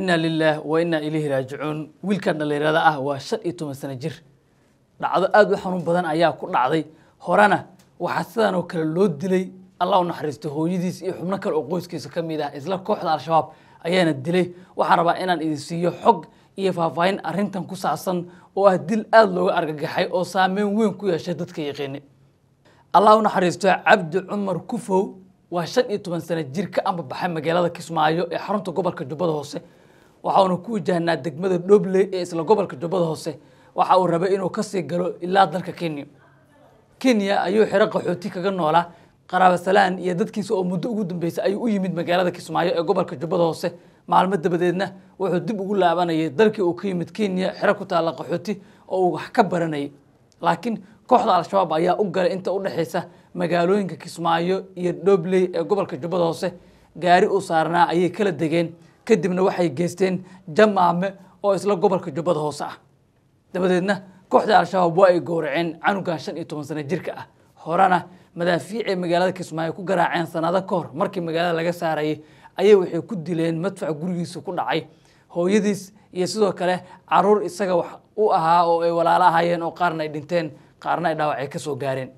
inaa lilaah wa inaa ilayhi raajicuun wiilkan dhallinyarada ah waa shan iyo toban sano jir dhacdo aada u xanuun badan ayaa ku dhacday horena waxaa sidaan oo kale loo dilay allah u naxariisto hooyadiis iyo xubno kale oo qoyskiisa ka mid ah isla kooxda al-shabaab ayaana dilay waxaan rabaa inaan idin siiyo xog iyo faahfaahin arrintan ku saabsan oo ah dil aada looga argagaxay oo saameyn weyn ku yeeshay dadka yaqiini allah u naxariisto cabdi cumar kufow waa shan iyo toban sano jir ka ambabaxay magaalada kismaayo ee xarunta gobolka jubbada hoose waxaanu ku wajahnaa degmada dhobley ee isla gobolka jubbada hoose waxa uu rabay inuu kasii galo ilaa dalka kenya kenya ayuu xero qaxooti kaga noolaa qaraabasalaan iyo dadkiisa oo muddo ugu dambeysay ayuu u yimid magaalada kismaayo ee gobolka jubbada hoose maalmo dabadeedna wuxuu dib ugu laabanayay dalkii uu ka yimid kenya xero ku taalla qaxooti oo uu wax ka baranayay laakiin kooxda al-shabaab ayaa u galay inta u dhexaysa magaalooyinka kismaayo iyo dhobley ee gobolka jubbada hoose gaari uu saarnaa ayay kala degeen kadibna waxay geysteen jamaame oo isla gobolka jubbada hoose ah dabadeedna kooxda al-shabaab waa ay gowraceen canugan shan iyo toban sano jirka ah horena madaafiic ay magaalada kismaayo ku garaaceen sanado ka hor markii magaalada laga saarayay ayay waxay ku dileen madfac gurigiisa ku dhacay hooyadiis iyo sidoo kale caruur isaga wax u ahaa oo ay walaalo ahaayeen oo qaarna ay dhinteen qaarna ay dhaawacay ka soo gaareen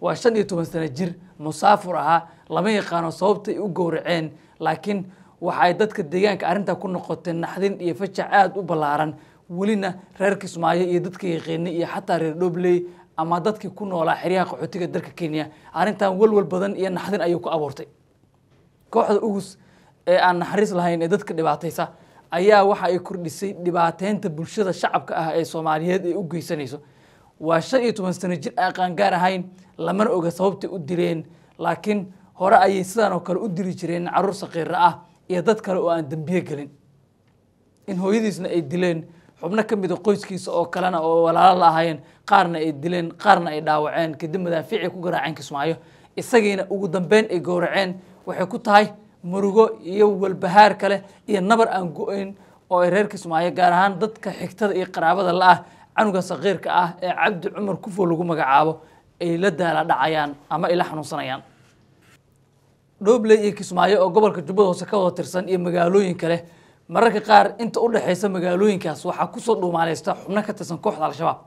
waa shan iyo toban sano jir musaafur ahaa lama yaqaano sababtay u gowraceen laakiin waxa ay dadka deegaanka arrintaa ku noqotee naxdin iyo fajac aada u ballaaran welina reerkii soomaaliya iyo dadka yaqiinay iyo xataa reer dhoobley ama dadkii ku noolaa xeryaha qaxootiga dalka kenya arrintan walwal badan iyo naxdin ayuu ku abuurtay kooxda ugus ee aan naxariis lahayn ee dadka dhibaataysa ayaa waxa ay kordhisay dhibaateynta bulshada shacabka ah ee soomaaliyeed ay u geysanayso waa shan iyo toban sano jir aan qaangaar ahayn lamana oga sababtay u direen laakiin hore ayay sidaan oo kale u diri jireen caruur saqiirra ah iyo dad kale oo aan dembiye gelin in hooyadiisna ay dileen xubno ka mida ah qoyskiisa oo kalena oo walaalo la ahaayeen qaarna ay dileen qaarna ay dhaawaceen kadib madaafiicay ku garaaceen kismaayo isagiina ugu dambeyn ay gowraceen waxay ku tahay murugo iyo walbahaar kale iyo nabar aan go-ayn oo ay reer kismaayo gaar ahaan dadka xigtada iyo qaraabada la ah canuga sakiirka ah ee cabdi cumar kufo lagu magacaabo ay la daala dhacayaan ama ay la xanuunsanayaan dhoobley iyo kismaayo oo gobolka jubbad hoose ka wada tirsan iyo magaalooyin kale mararka qaar inta u dhexaysa magaalooyinkaas waxaa kusoo dhuumaaleysta xubno ka tirsan kooxda al-shabaab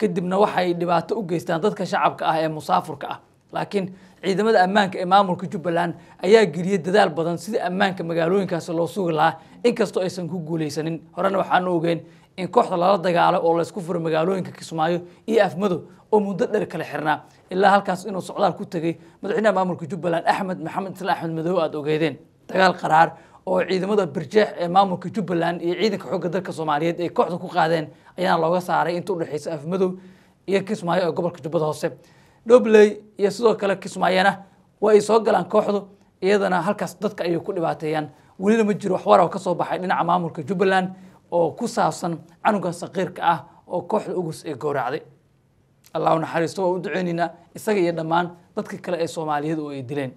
kadibna waxay dhibaato u geystaan dadka shacabka ah ee musaafurka ah laakiin ciidamada ammaanka ee maamulka jubbaland ayaa geliyay dadaal badan sidii ammaanka magaalooyinkaasi loo sugi lahaa inkastoo aysan ku guulaysanin horena waxaanu ogeyn in kooxda lala dagaalo oo laysku furo magaalooyinka kismaayo iyo afmado oo muddo dheer kala xirnaa ilaa halkaas inuu socdaal ku tegey madaxweynaha maamulka jubbaland axmed maxamed isla axmed madow aada ogeedeen dagaal qaraar oo ciidamada barjeex ee maamulka jubbaland iyo ciidanka xoogga dalka soomaaliyeed ay kooxda ku qaadeen ayaa looga saaray inta udhexaysa afmadow iyo kismaayo ee gobolka jubbada hoose dhobley iyo sidoo kale kismaayana waa ay soo galaan kooxdu iyadana halkaas dadka ayay ku dhibaateeyaan welina ma jiro wax warar ka soo baxay dhinaca maamulka jubbaland oo ku saabsan canuga saqiirka ah oo kooxda ugus ee gowracday allahu naxariisto waa u duceynaynaa isaga iyo dhammaan dadka kale ee soomaaliyeed oo ay dileen